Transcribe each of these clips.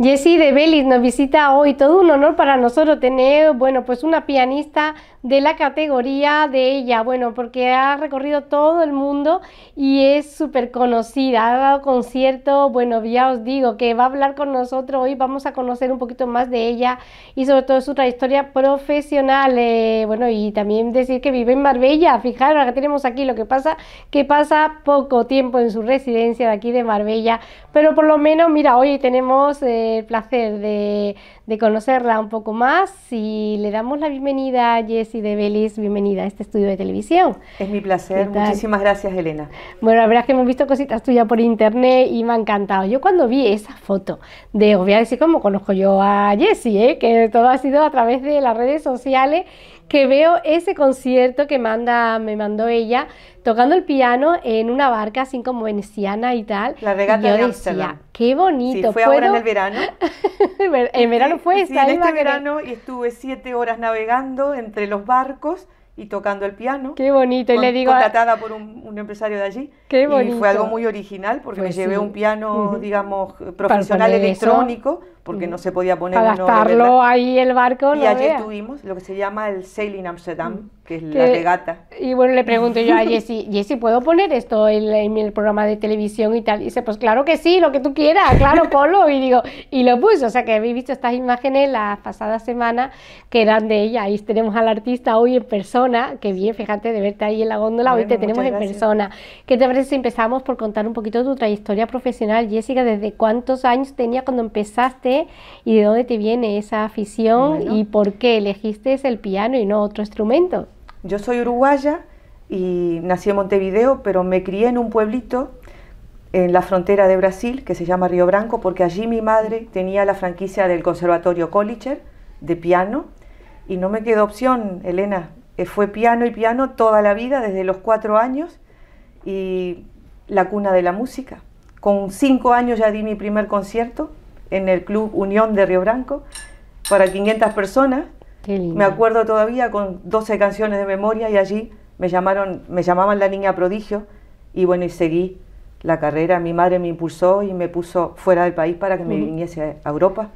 Jessie de Belis nos visita hoy, todo un honor para nosotros tener, bueno, pues una pianista de la categoría de ella, bueno, porque ha recorrido todo el mundo y es súper conocida, ha dado conciertos, bueno, ya os digo que va a hablar con nosotros hoy, vamos a conocer un poquito más de ella y sobre todo su trayectoria profesional, eh, bueno, y también decir que vive en Marbella, fijaros, que tenemos aquí, lo que pasa que pasa poco tiempo en su residencia de aquí de Marbella, pero por lo menos, mira, hoy tenemos... Eh, el placer de, conocerla un poco más y le damos la bienvenida a Jessie de Belis, bienvenida a este estudio de televisión. Es mi placer, muchísimas gracias Elena. Bueno, la verdad es que hemos visto cositas tuyas por internet y me ha encantado. Yo cuando vi esa foto de, os voy a decir cómo conozco yo a Jessy, ¿eh? que todo ha sido a través de las redes sociales que veo ese concierto que manda, me mandó ella tocando el piano en una barca así como veneciana y tal. La regata de qué bonito. Sí, fue ahora en el verano. en verano fue sí, esta. en este verano y estuve siete horas navegando entre los barcos y tocando el piano. Qué bonito, y le digo... Contratada por un, empresario de allí. Qué bonito. Y fue algo muy original porque me pues llevé un piano, digamos, profesional electrónico, porque no se podía poner... adaptarlo ahí el barco. Y allí tuvimos lo que se llama el Sailing Amsterdam que es la regata. Y bueno, le pregunto yo a Jessy, Jessy, ¿puedo poner esto en, el programa de televisión y tal? Y dice, pues claro que sí, lo que tú quieras, claro, ponlo. Y digo, y lo puse, o sea que habéis visto estas imágenes la pasada semana que eran de ella. Ahí tenemos al artista hoy en persona, que bien, fíjate de verte ahí en la góndola, hoy te tenemos en persona. ¿Qué te parece si empezamos por contar un poquito tu trayectoria profesional, Jessica? ¿Desde cuántos años tenía cuando empezaste y de dónde te viene esa afición y por qué elegiste el piano y no otro instrumento? Yo soy uruguaya y nací en Montevideo, pero me crié en un pueblito en la frontera de Brasil que se llama Río Branco, porque allí mi madre tenía la franquicia del Conservatorio Colicher de piano y no me quedó opción, Elena. Eh, fue piano y piano toda la vida, desde los cuatro años, y la cuna de la música. Con cinco años ya di mi primer concierto en el Club Unión de Río Branco para 500 personas me acuerdo todavía con 12 canciones de memoria y allí me llamaron, me llamaban la niña prodigio y bueno, y seguí la carrera. Mi madre me impulsó y me puso fuera del país para que me viniese a Europa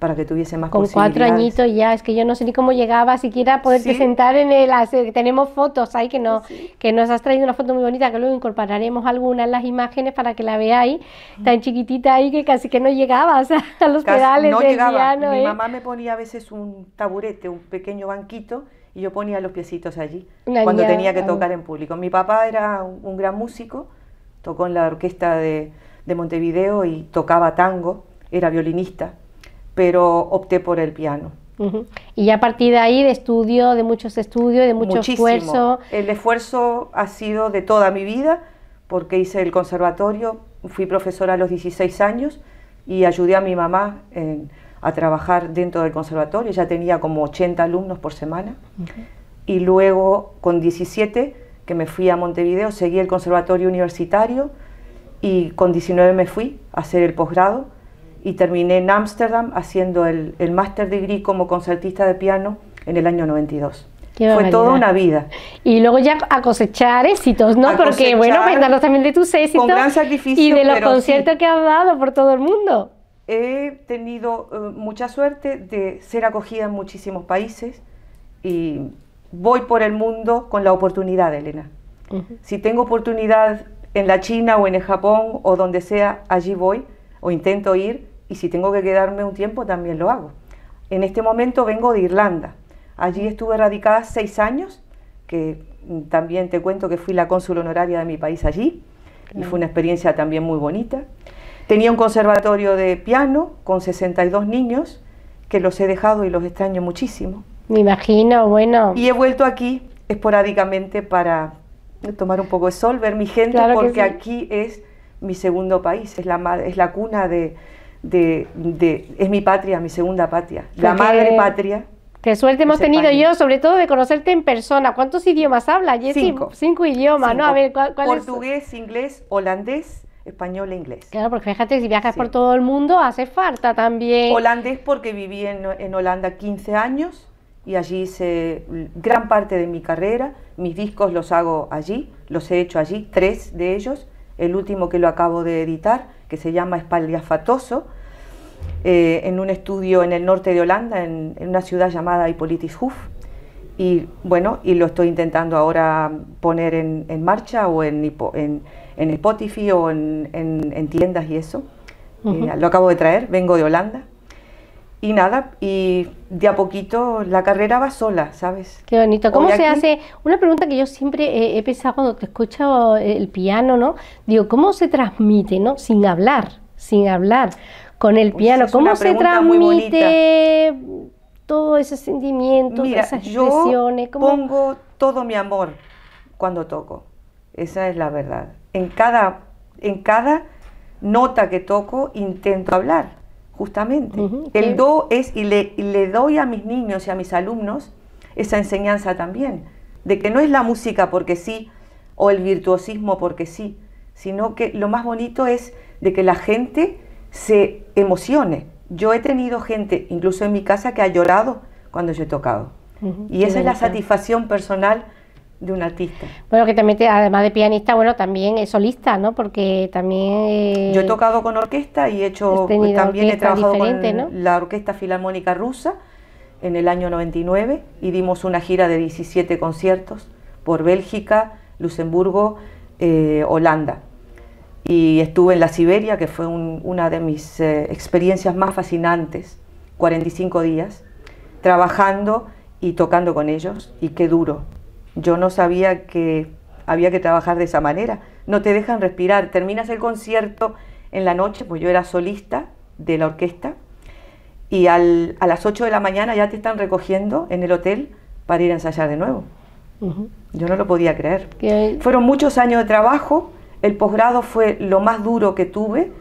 para que tuviese más Con cuatro añitos ya, es que yo no sé ni cómo llegaba siquiera a poderte sentar en el... Eh, tenemos fotos ahí que, no, que nos has traído una foto muy bonita, que luego incorporaremos algunas en las imágenes para que la veáis, tan chiquitita ahí que casi que no llegabas a los casi pedales no llegaba. Mi ¿eh? mamá me ponía a veces un taburete, un pequeño banquito, y yo ponía los piecitos allí, cuando tenía que tocar en público. Mi papá era un gran músico, tocó en la orquesta de Montevideo y tocaba tango, era violinista pero opté por el piano. Y a partir de ahí, de estudio, de muchos estudios, de mucho Muchísimo. esfuerzo. El esfuerzo ha sido de toda mi vida, porque hice el conservatorio, fui profesora a los 16 años y ayudé a mi mamá a trabajar dentro del conservatorio. Ya tenía como 80 alumnos por semana. Y luego, con 17, que me fui a Montevideo, seguí el conservatorio universitario y con 19 me fui a hacer el posgrado y terminé en Ámsterdam haciendo el, el máster degree como concertista de piano en el año 92. Fue toda una vida. Y luego ya a cosechar éxitos, ¿no? Porque, bueno, cuéntanos pues, también de tus éxitos. Y de los conciertos que has dado por todo el mundo. He tenido eh, mucha suerte de ser acogida en muchísimos países y voy por el mundo con la oportunidad, Elena. Si tengo oportunidad en la China o en el Japón o donde sea, allí voy o intento ir y si tengo que quedarme un tiempo también lo hago. En este momento vengo de Irlanda. Allí estuve radicada seis años, que mm, también te cuento que fui la cónsul honoraria de mi país allí y fue una experiencia también muy bonita. Tenía un conservatorio de piano con 62 niños que los he dejado y los extraño muchísimo. Me imagino, bueno. Y he vuelto aquí esporádicamente para tomar un poco de sol, ver mi gente, porque aquí es mi segundo país, es la, es la cuna de, de, es mi patria, mi segunda patria, la madre patria. Qué suerte hemos tenido yo, sobre todo de conocerte en persona. ¿Cuántos idiomas hablas, Cinco. Cinco idiomas, ¿no? A ver, ¿cuál, Portugués, inglés, holandés, español e inglés. Claro, porque fíjate, si viajas por todo el mundo hace falta también. Holandés porque viví en, en Holanda 15 años y allí hice gran parte de mi carrera. Mis discos los hago allí, los he hecho allí, tres de ellos el último que lo acabo de editar, que se llama Espalda eh, en un estudio en el norte de Holanda, en, una ciudad llamada hoof Y bueno, y lo estoy intentando ahora poner en, marcha o en, en, en, Spotify o en, tiendas y eso. Eh, lo acabo de traer, vengo de Holanda y nada, y de a poquito la carrera va sola, ¿sabes? Qué bonito. ¿Cómo se hace? Una pregunta que yo siempre he pensado cuando te escucho el piano, ¿no? Digo, ¿cómo se transmite, no? Sin hablar, sin hablar, con el piano. ¿Cómo se transmite todo ese sentimiento, esas expresiones? ¿Cómo? pongo todo mi amor cuando toco. Esa es la verdad. En cada, en cada nota que toco intento hablar justamente. el do es, y le, doy a mis niños y a mis alumnos esa enseñanza también, de que no es la música porque sí, o el virtuosismo porque sí, sino que lo más bonito es de que la gente se emocione. Yo he tenido gente, incluso en mi casa, que ha llorado cuando yo he tocado. y esa es la satisfacción personal de un artista. Bueno, que también, además de pianista, bueno, también es solista, ¿no? Porque también... Eh, Yo he tocado con orquesta y he hecho... Eh, también he trabajado con la Orquesta Filarmónica Rusa en el año 99 y dimos una gira de 17 conciertos por Bélgica, Luxemburgo, eh, Holanda. Y estuve en la Siberia, que fue una de mis experiencias más fascinantes, 45 días, trabajando y tocando con ellos, y qué duro, yo no sabía que había que trabajar de esa manera. No te dejan respirar. Terminas el concierto en la noche, pues yo era solista de la orquesta, y a las 8 de la mañana ya te están recogiendo en el hotel para ir a ensayar de nuevo. Yo no lo podía creer. Fueron muchos años de trabajo, el posgrado fue lo más duro que tuve,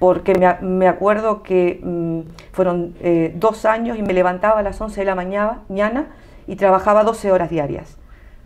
porque me, acuerdo que mm, fueron eh, dos años y me levantaba a las 11 de la mañana y trabajaba 12 horas diarias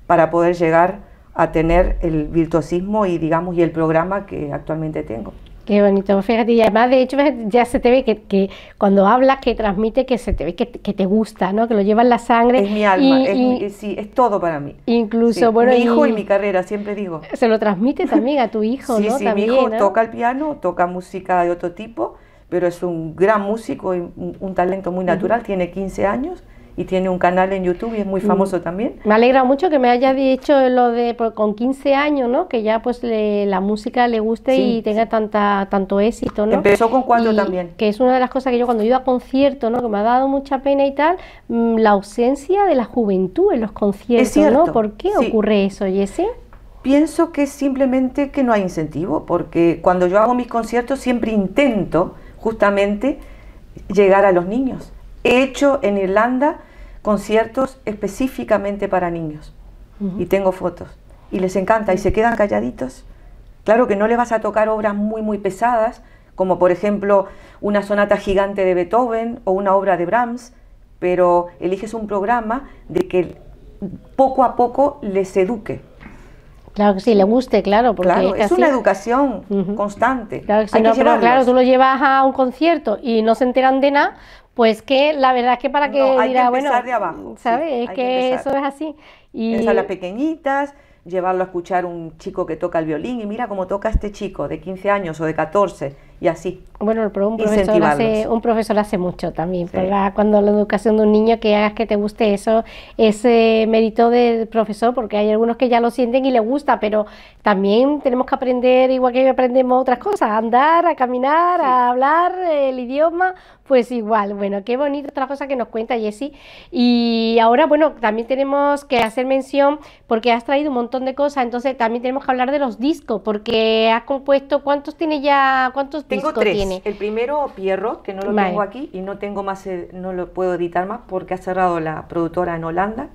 para poder llegar a tener el virtuosismo y digamos y el programa que actualmente tengo. Qué bonito, fíjate, y además de hecho ya se te ve que, cuando hablas, que transmite, que se te ve que, te gusta, ¿no? Que lo en la sangre. Es mi alma, es, sí, es todo para mí. Incluso, bueno. Mi hijo y, mi carrera, siempre digo. Se lo transmite también a tu hijo, ¿no? Sí, también, mi hijo toca el piano, toca música de otro tipo, pero es un gran músico y un, talento muy natural, tiene 15 años y tiene un canal en YouTube y es muy mm. famoso también. Me alegra mucho que me haya dicho lo de con 15 años, ¿no? Que ya pues la música le guste y tenga tanta tanto éxito, ¿no? Empezó con cuando también. Que es una de las cosas que yo cuando iba a conciertos, ¿no? Que me ha dado mucha pena y tal, mm, la ausencia de la juventud en los conciertos, ¿Por qué ocurre eso, Jesse? Pienso que simplemente que no hay incentivo, porque cuando yo hago mis conciertos siempre intento justamente llegar a los niños. He hecho en Irlanda conciertos específicamente para niños. Y tengo fotos. Y les encanta y se quedan calladitos. Claro que no le vas a tocar obras muy, muy pesadas, como por ejemplo una sonata gigante de Beethoven o una obra de Brahms, pero eliges un programa de que poco a poco les eduque. Claro que sí, le guste, claro. Porque es, una educación constante. Claro que sí, claro, tú lo llevas a un concierto y no se enteran de nada, pues que la verdad es que para que no, hay que empezar de abajo, ¿sabes? es que, eso es así. Y... Pensar las pequeñitas, llevarlo a escuchar un chico que toca el violín y mira cómo toca este chico de 15 años o de 14 y así. Bueno, un profesor, hace, mucho también. cuando la educación de un niño que hagas que te guste eso es mérito del profesor, porque hay algunos que ya lo sienten y le gusta, pero también tenemos que aprender, igual que aprendemos otras cosas, andar, a caminar, a hablar el idioma, pues igual. Bueno, qué bonito otra cosa que nos cuenta Jessy Y ahora, bueno, también tenemos que hacer mención, porque has traído un montón de cosas, entonces también tenemos que hablar de los discos, porque has compuesto, ¿cuántos tiene ya? ¿Cuántos discos el primero, Pierrot, que no lo tengo aquí y no tengo más, eh, no lo puedo editar más porque ha cerrado la productora en Holanda.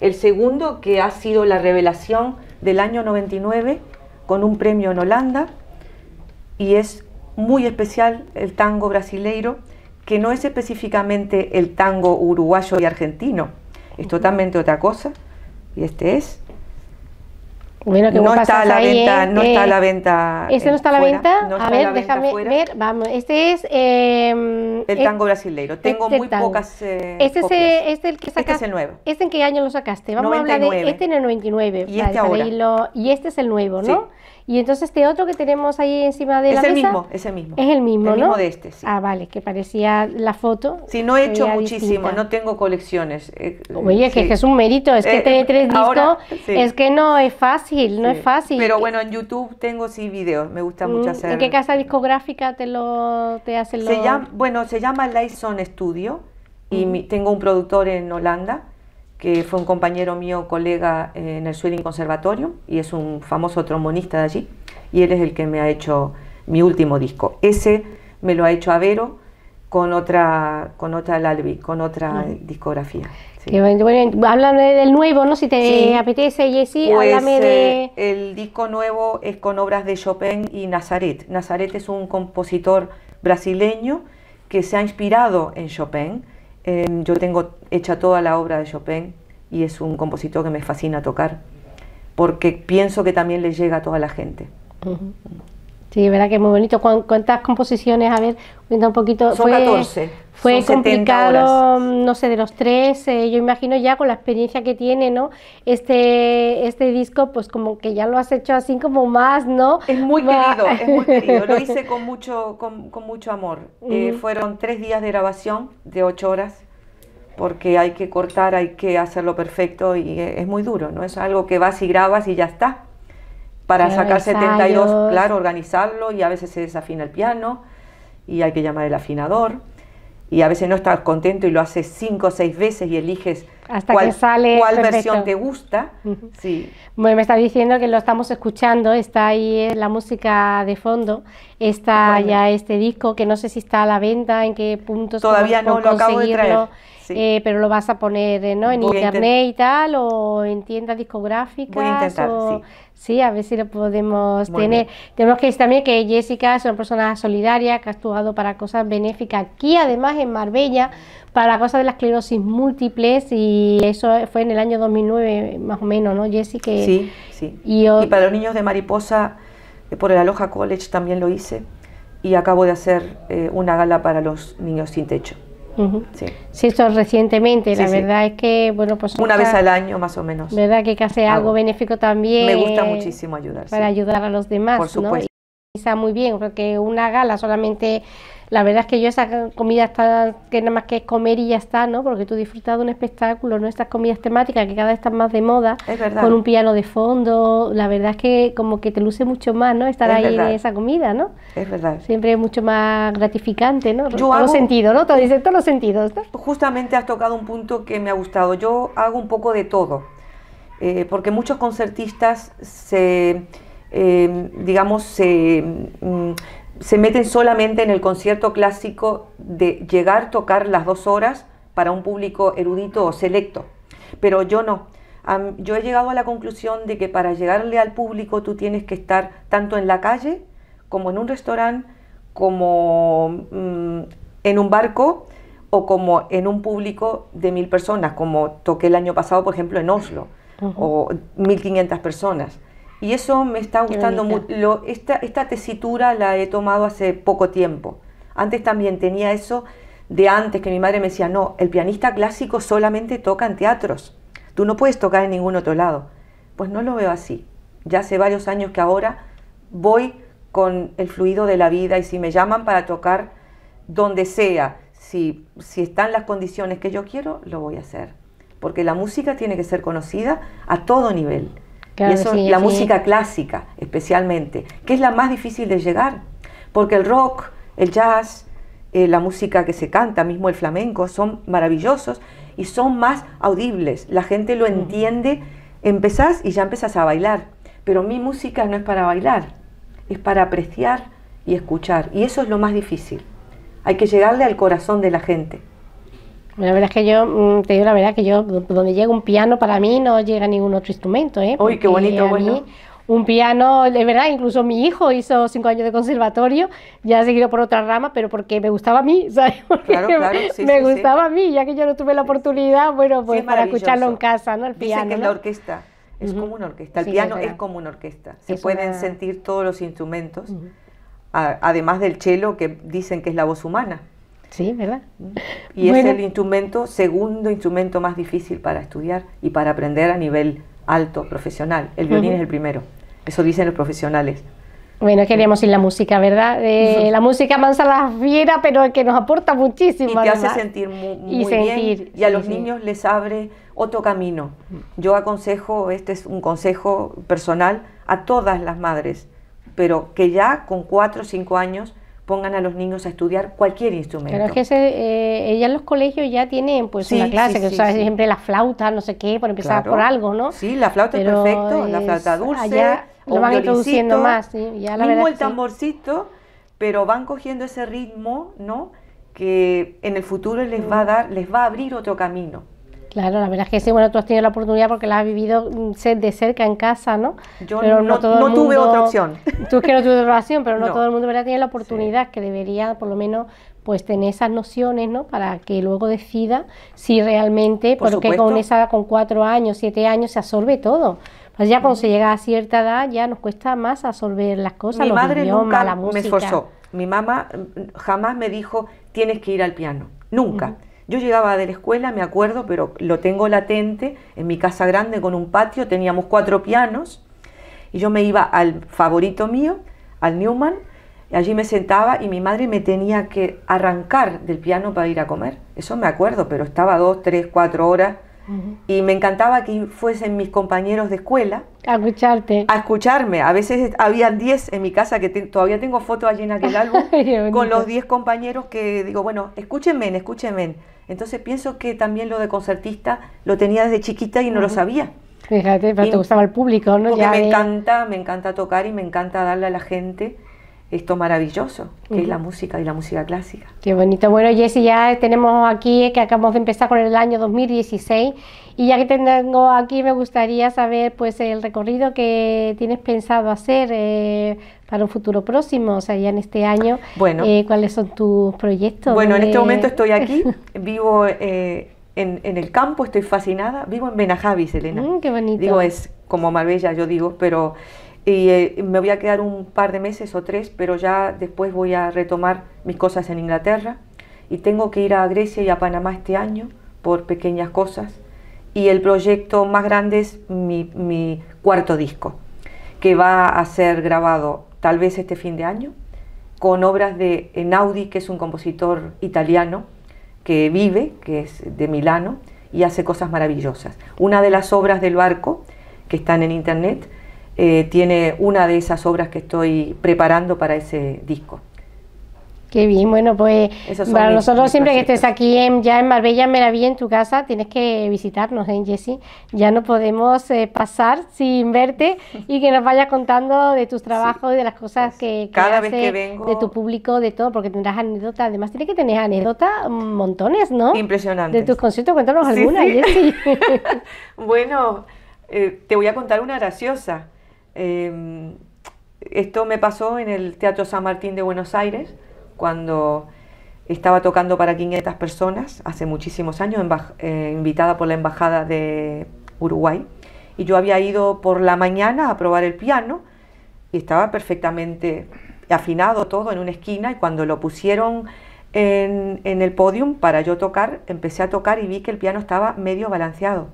El segundo, que ha sido la revelación del año 99 con un premio en Holanda y es muy especial el tango brasileiro, que no es específicamente el tango uruguayo y argentino, es totalmente otra cosa y este es. Bueno, ¿eh? no está a la eh, venta, no eh, está a la venta. Este no está a la venta. a ver, déjame ver. Vamos, este es eh, em, el tango brasileiro. Este Tengo muy pocas. Eh, este es este el que sacaste. Este es el nuevo. Este en qué año lo sacaste? Vamos a hablar de este en el 99. Y vale, este y este es el nuevo, ¿no? Sí. Y entonces este otro que tenemos ahí encima de es la el Mismo, es el mismo, es el mismo. El mismo de este, sí. Ah, vale, que parecía la foto. Sí, no he hecho muchísimo, no tengo colecciones. Eh, Oye, que es un mérito, es que eh, tiene tres eh, discos, es que no es fácil, no es fácil. Pero bueno, en YouTube tengo sí videos, me gusta mucho mm, hacer... ¿En qué casa discográfica te lo te hacen los...? bueno, se llama Lyson Studio y tengo un productor en Holanda que fue un compañero mío, colega eh, en el Sweden Conservatorio, y es un famoso trombonista de allí, y él es el que me ha hecho mi último disco. Ese me lo ha hecho Avero con otra, con otra Lalvi, con otra discografía. Sí. del nuevo, ¿no? Si te apetece, Jessy, pues, de... el disco nuevo es con obras de Chopin y Nazaret. Nazaret es un compositor brasileño que se ha inspirado en Chopin yo tengo hecha toda la obra de Chopin y es un compositor que me fascina tocar, porque pienso que también le llega a toda la gente. Sí, verdad que es muy bonito. ¿Cuántas composiciones? A ver, cuenta un poquito. Son fue, 14. Fue complicado, mm, no sé, de los tres, yo imagino ya con la experiencia que tiene, ¿no? Este, este disco, pues como que ya lo has hecho así como más, ¿no? Es muy querido, es muy querido. Lo hice con mucho, con, mucho amor. Eh, fueron tres días de grabación de ocho horas, porque hay que cortar, hay que hacerlo perfecto y eh, es muy duro, ¿no? Es algo que vas y grabas y ya está para sacar 72, claro, organizarlo y a veces se desafina el piano y hay que llamar el afinador y a veces no estás contento y lo haces cinco o seis veces y eliges Hasta cuál, sale cuál versión te gusta. Bueno, me está diciendo que lo estamos escuchando, está ahí eh, la música de fondo, está ya este disco que no sé si está a la venta, en qué puntos todavía no lo acabo eh, pero lo vas a poner eh, en internet y tal, o en tiendas discográficas. Voy intentar, sí. sí. a ver si lo podemos tener. Tenemos que decir también que Jessica es una persona solidaria que ha actuado para cosas benéficas aquí, además en Marbella, para la cosa de la esclerosis múltiples, y eso fue en el año 2009, más o menos, ¿no, Jessica? Sí, sí. Y, para los niños de mariposa, eh, por el Aloha College también lo hice y acabo de hacer una gala para los niños sin techo si, sí. sí. recientemente, la verdad es que, bueno, pues... Una vez al año más o menos. ¿Verdad? Que hace algo, benéfico también. Me gusta muchísimo ayudar. Para ayudar a los demás. Por supuesto. está muy bien, porque una gala solamente la verdad es que yo esa comida está que nada más que es comer y ya está, ¿no? Porque tú disfrutas de un espectáculo, ¿no? Estas comidas temáticas que cada vez están más de moda, es con un piano de fondo, la verdad es que como que te luce mucho más, ¿no? Estar ahí esa comida, ¿no? Es verdad. Siempre es mucho más gratificante, ¿no? Yo todo hago... sentido, ¿no? Todo, todos los sentidos, Justamente has tocado un punto que me ha gustado. Yo hago un poco de todo, eh, porque muchos concertistas se... Eh, digamos, se, mm, se meten solamente en el concierto clásico de llegar tocar las dos horas para un público erudito o selecto. Pero yo no. yo he llegado a la conclusión de que para llegarle al público tú tienes que estar tanto en la calle como en un restaurante, como mm, en un barco o como en un público de mil personas, como toqué el año pasado, por ejemplo, en Oslo, o mil o 1.500 personas. Y eso me está gustando mucho. Esta, esta tesitura la he tomado hace poco tiempo. Antes también tenía eso de antes que mi madre me decía, no, el pianista clásico solamente toca en teatros. Tú no puedes tocar en ningún otro lado. Pues no lo veo así. Ya hace varios años que ahora voy con el fluido de la vida y si me llaman para tocar donde sea, si, si están las condiciones que yo quiero, lo voy a hacer. Porque la música tiene que ser conocida a todo nivel y eso, la música clásica especialmente, que es la más difícil de llegar, porque el rock, el jazz, eh, la música que se canta, mismo el flamenco, son maravillosos y son más audibles, la gente lo mm. entiende, empezás y ya empezás a bailar, pero mi música no es para bailar, es para apreciar y escuchar, y eso es lo más difícil, hay que llegarle al corazón de la gente. La verdad es que yo, mm, te digo la verdad que yo, donde llega un piano, para mí no llega ningún otro instrumento, ¿eh? Uy, qué bonito, bueno. un piano, de verdad, incluso mi hijo hizo cinco años de conservatorio, ya ha seguido por otra rama, pero porque me gustaba a mí, ¿sabes? claro, claro, sí, me gustaba a mí, ya que yo no tuve la oportunidad, bueno, pues para escucharlo en casa, ¿no? El piano. Dicen que es la orquesta es como una orquesta, el piano es, como una orquesta, se pueden sentir todos los instrumentos, además del cello que dicen que es la voz humana. Sí, ¿verdad? Y es el instrumento, segundo instrumento más difícil para estudiar y para aprender a nivel alto, profesional. El violín es el primero. Eso dicen los profesionales. Bueno, queríamos ir la música, ¿verdad? Eh, la música mansa la fiera, pero que nos aporta muchísimo. Y que hace sentir muy, bien. Y a los niños les abre otro camino. Yo aconsejo, este es un consejo personal, a todas las madres, pero que ya con cuatro o cinco años pongan a los niños a estudiar cualquier instrumento. Pero es que ese, eh, en los colegios ya tienen pues sí, una clase, que sabes siempre la flauta, no sé qué, por empezar por algo, ¿no? Sí, la flauta es perfecto, la flauta dulce, o lo van introduciendo más, ya el tamborcito, pero van cogiendo ese ritmo, ¿no? Que en el futuro les va a dar, les va a abrir otro camino. Claro, la verdad es que sí, bueno, tú has tenido la oportunidad porque la has vivido mm, de cerca en casa, ¿no? Yo no, tuve otra opción. Tú es que no tuve otra opción, pero no, todo el mundo ¿verdad? tiene la oportunidad que debería por lo menos pues tener esas nociones, ¿no? Para que luego decida si realmente, porque con esa, con cuatro años, siete años se absorbe todo. Pues ya cuando se llega a cierta edad ya nos cuesta más absorber las cosas, Mi madre nunca me esforzó. Mi mamá mm, jamás me dijo tienes que ir al piano, nunca. Yo llegaba de la escuela, me acuerdo, pero lo tengo latente, en mi casa grande con un patio teníamos cuatro pianos y yo me iba al favorito mío, al Newman, y allí me sentaba y mi madre me tenía que arrancar del piano para ir a comer. Eso me acuerdo, pero estaba dos, tres, cuatro horas y me encantaba que fuesen mis compañeros de escuela. A escucharte. A escucharme. A veces habían 10 en mi casa, que todavía tengo fotos allí en aquel álbum, con los 10 compañeros que digo, bueno, escúchenme, escúchenme. Entonces pienso que también lo de concertista lo tenía desde chiquita y no lo sabía. Fíjate, pero te gustaba el público, ¿no? ya me encanta, me encanta tocar y me encanta darle a la gente esto maravilloso que es la música y la música clásica. Qué bonito. Bueno, Jessy, ya tenemos aquí eh, que acabamos de empezar con el año 2016 y ya que tengo aquí me gustaría saber pues el recorrido que tienes pensado hacer eh, para un futuro próximo, o sea, ya en este año. Bueno. Eh, ¿Cuáles son tus proyectos? Bueno, en este momento estoy aquí, vivo en, el campo, estoy fascinada, vivo en Benajavis, Elena. Mm, qué bonito. Digo, es como Marbella, yo digo, pero eh, y me voy a quedar un par de meses o tres, pero ya después voy a retomar mis cosas en Inglaterra y tengo que ir a Grecia y a Panamá este año por pequeñas cosas y el proyecto más grande es mi, cuarto disco que va a ser grabado tal vez este fin de año con obras de Enaudi, que es un compositor italiano que vive, que es de Milano y hace cosas maravillosas. Una de las obras del barco que están en internet eh, tiene una de esas obras que estoy preparando para ese disco. Qué bien, bueno, pues para nosotros siempre que estés aquí ya en Marbella, en en tu casa, tienes que visitarnos, ¿eh, Jessy? Ya no podemos eh, pasar sin verte y que nos vayas contando de tus trabajos y de las cosas pues, que, cada vez de tu público, de todo, porque tendrás anécdotas, además tienes que tener anécdotas mm, montones, ¿no? Impresionante. De tus conciertos, cuéntanos algunas alguna, Jessy. bueno, eh, te voy a contar una graciosa. Em, esto me pasó en el Teatro San Martín de Buenos Aires, cuando estaba tocando para 500 personas hace muchísimos años, eh, invitada por la Embajada de Uruguay. Y yo había ido por la mañana a probar el piano y estaba perfectamente afinado todo en una esquina y cuando lo pusieron en, el podium para yo tocar, empecé a tocar y vi que el piano estaba medio balanceado.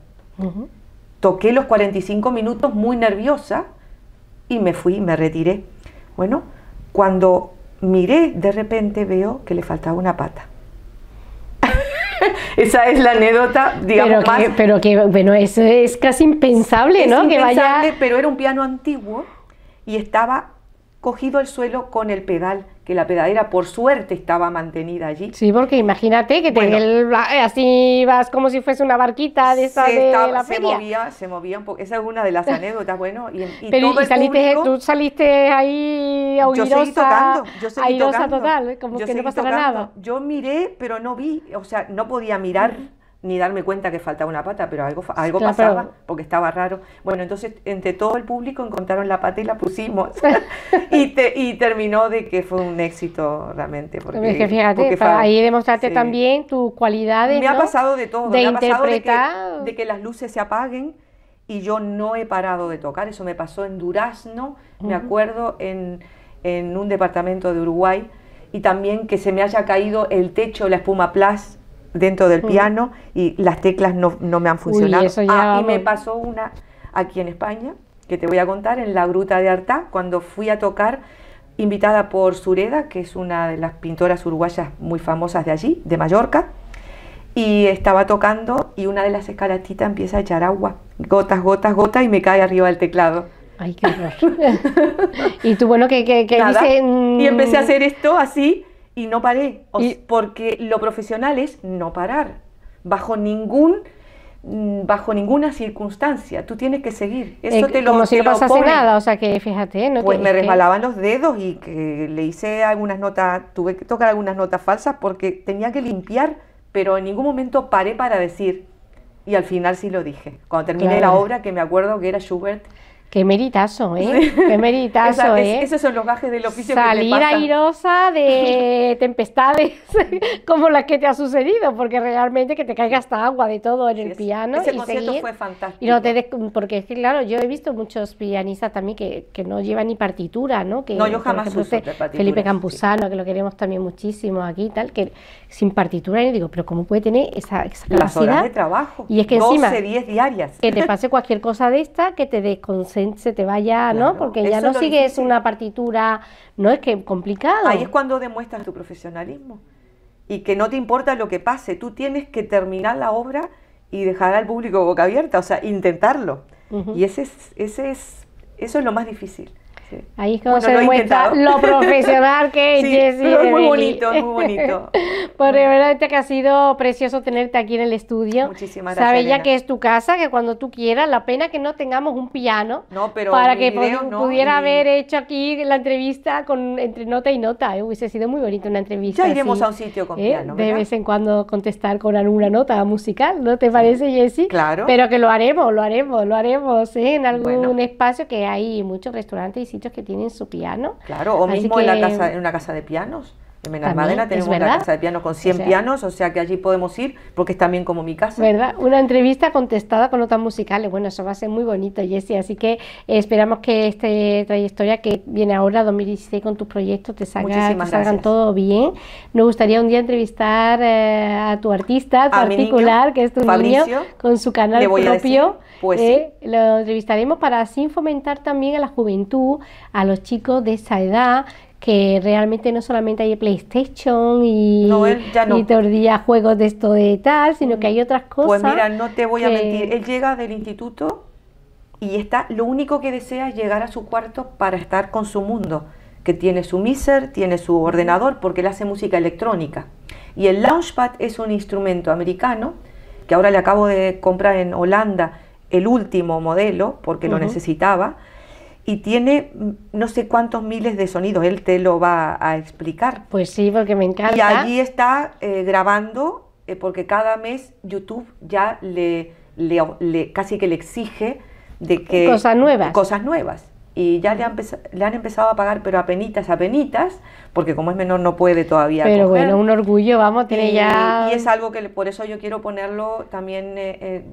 Toqué los 45 minutos muy nerviosa y me fui, me retiré. Bueno, cuando miré, de repente veo que le faltaba una pata. Esa es la anécdota, digamos pero que, más. Pero que, bueno, eso es casi impensable, ¿no? que vaya... pero era un piano antiguo y estaba cogido el suelo con el pedal, que la pedadera, por suerte estaba mantenida allí. Sí, porque imagínate que eh, así vas como si fuese una barquita de esa de la feria. Se movía, se movía un poco. Esa es una de las anécdotas, bueno. Y, Pero saliste, tú saliste ahí augurosa, Yo seguí tocando, yo total, como que no pasaba nada. Yo miré, pero no vi, o sea, no podía mirar ni darme cuenta que faltaba una pata, pero algo, algo pasaba porque estaba raro. Bueno, entonces entre todo el público encontraron la pata y la pusimos. y, y terminó de que fue un éxito realmente. Porque, ahí demostraste también tus cualidades. Me ha pasado de todo, de me ha pasado de que, las luces se apaguen y yo no he parado de tocar. Eso me pasó en Durazno, me acuerdo, en, un departamento de Uruguay. Y también que se me haya caído el techo, la espuma plus, dentro del mm. piano y las teclas no, no me han funcionado. Ah, y me pasó una aquí en España, que te voy a contar, en la Gruta de arta cuando fui a tocar, invitada por Sureda, que es una de las pintoras uruguayas muy famosas de allí, de Mallorca, y estaba tocando y una de las escaratitas empieza a echar agua, gotas, gotas, gotas, y me cae arriba del teclado. Ay, qué horror. y tú, bueno, que, que, Y empecé a hacer esto así, y no paré, porque lo profesional es no parar, bajo ningún mm, bajo ninguna circunstancia, tú tienes que seguir. Eso te lo, como si no pasase nada, o sea que fíjate, Pues me resbalaban los dedos y que le hice algunas notas, tuve que tocar algunas notas falsas porque tenía que limpiar, pero en ningún momento paré para decir, y al final sí lo dije. Cuando terminé la obra, que me acuerdo que era Schubert, Qué meritazo, ¿eh? Qué meritazo, ¿eh? Es, esos son los gajes del oficio Salir airosa de tempestades como las que te ha sucedido, porque realmente que te caiga hasta agua de todo en el piano. Ese concierto fue fantástico. Y no te porque es que, claro, yo he visto muchos pianistas también que, no llevan ni partitura, ¿no? Que, no, yo jamás este Felipe Campuzano, que lo queremos también muchísimo aquí y tal, que sin partitura, y digo, pero ¿cómo puede tener esa, capacidad? de trabajo. Y es que 12, encima... 10 diarias. Que te pase cualquier cosa de esta, que te desconcentre se, te vaya, ¿no? Porque ya no sigues es una partitura, no es que complicado. Ahí es cuando demuestras tu profesionalismo y que no te importa lo que pase, tú tienes que terminar la obra y dejar al público boca abierta, o sea, intentarlo. Y ese es, ese es, eso es lo más difícil. Ahí es como se muestra lo profesional que es es muy bonito, es muy bonito. Por de verdad que ha sido precioso tenerte aquí en el estudio. Muchísimas gracias. ya que es tu casa, que cuando tú quieras, la pena que no tengamos un piano pero para que pudiera haber hecho aquí la entrevista con entre nota y nota. ¿eh? hubiese sido muy bonito una entrevista. Ya iremos a un sitio con ¿Eh? piano. De vez en cuando contestar con alguna nota musical, ¿no te parece, Jessie? Claro. Pero que lo haremos, lo haremos, lo haremos ¿eh? en algún espacio que hay muchos restaurantes y que tienen su piano. Claro, o mismo casa, en una casa de pianos. En Benalmádena tenemos una casa de piano con 100 pianos, o sea que allí podemos ir porque es también como mi casa. ¿Verdad? Una entrevista contestada con notas musicales. Bueno, eso va a ser muy bonito, Jessie. Así que eh, esperamos que esta trayectoria que viene ahora, 2016, con tus proyectos, te, salga, salgan todo bien. Nos gustaría un día entrevistar eh, a tu artista particular, que es tu niño, con su canal propio. pues eh, Lo entrevistaremos para así fomentar también a la juventud, a los chicos de esa edad que realmente no solamente hay PlayStation y, te juegos de esto de tal, sino que hay otras pues cosas. Pues mira, no te voy a mentir, él llega del instituto y está, lo único que desea es llegar a su cuarto para estar con su mundo, que tiene su miser, tiene su ordenador, porque él hace música electrónica. Y el Launchpad es un instrumento americano que ahora le acabo de comprar en Holanda el último modelo porque lo necesitaba y tiene mm, no sé cuántos miles de sonidos, él te lo va a explicar. Pues sí, porque me encanta. Y allí está eh, grabando, eh, porque cada mes YouTube ya le, casi que le exige de que... Cosas nuevas. Cosas nuevas. Y ya le, han, mm. le han empezado a pagar, pero a penitas, a penitas, porque como es menor no puede todavía. Pero bueno, un orgullo, vamos, tiene ya... Y es algo que por eso yo quiero ponerlo también... Eh,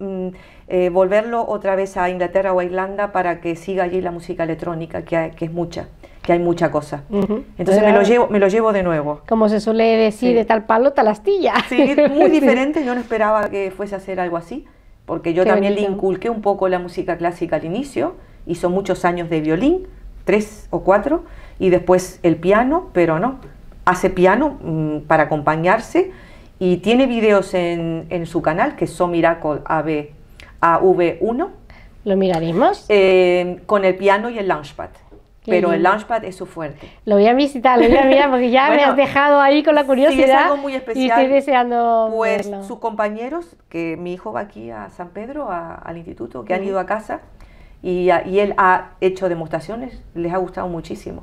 Mm, eh, volverlo otra vez a Inglaterra o a Irlanda para que siga allí la música electrónica, que, es mucha, que hay mucha cosa. Entonces me lo, llevo, me lo llevo de nuevo. Como se suele decir, de tal palo, tal astilla. Sí, muy diferente, yo no esperaba que fuese a hacer algo así, porque yo también le inculqué un poco la música clásica al inicio, hizo muchos años de violín, tres o cuatro, y después el piano, pero no, hace piano mm, para acompañarse y tiene videos en, su canal, que son Miracle A AV1. ¿Lo miraremos? Eh, con el piano y el launchpad. Pero el launchpad es su fuerte. Lo voy a visitar, lo voy a mirar porque ya me has dejado ahí con la curiosidad. es algo muy especial. Y estoy deseando. Pues sus compañeros, que mi hijo va aquí a San Pedro, al instituto, que han ido a casa y, y él ha hecho demostraciones, les ha gustado muchísimo.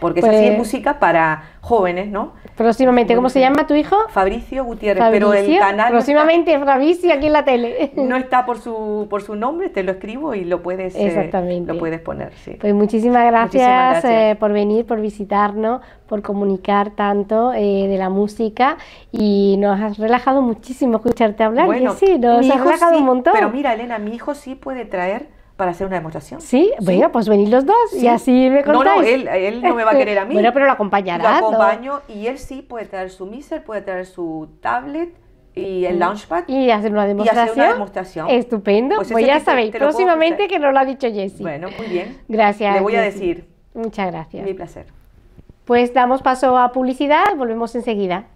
Porque es pues música para jóvenes, ¿no? Próximamente, ¿cómo se llama tu hijo? Fabricio Gutiérrez, pero el canal. Próximamente, Fabricio, aquí en la tele. No está por su, por su nombre, te lo escribo y lo puedes, eh, Exactamente. lo puedes poner. Sí. Pues muchísimas gracias, eh, por venir, por visitarnos, por comunicar tanto eh, de la música y nos has relajado muchísimo escucharte hablar. sí, nos has relajado un montón. Pero mira, Elena, mi hijo sí puede traer para hacer una demostración. Sí, pues venir los dos y así me contáis. No, no, él, no me va a querer a mí. bueno, pero lo acompañará. Lo acompaño y él sí puede traer su miser, puede traer su tablet y el launchpad. Y hacer una demostración. Y hacer una demostración. Estupendo. Pues, pues ya sabéis, próximamente que no lo ha dicho Jessie. Bueno, muy bien. Gracias. Le voy a decir. Muchas gracias. Mi placer. Pues damos paso a publicidad, volvemos enseguida.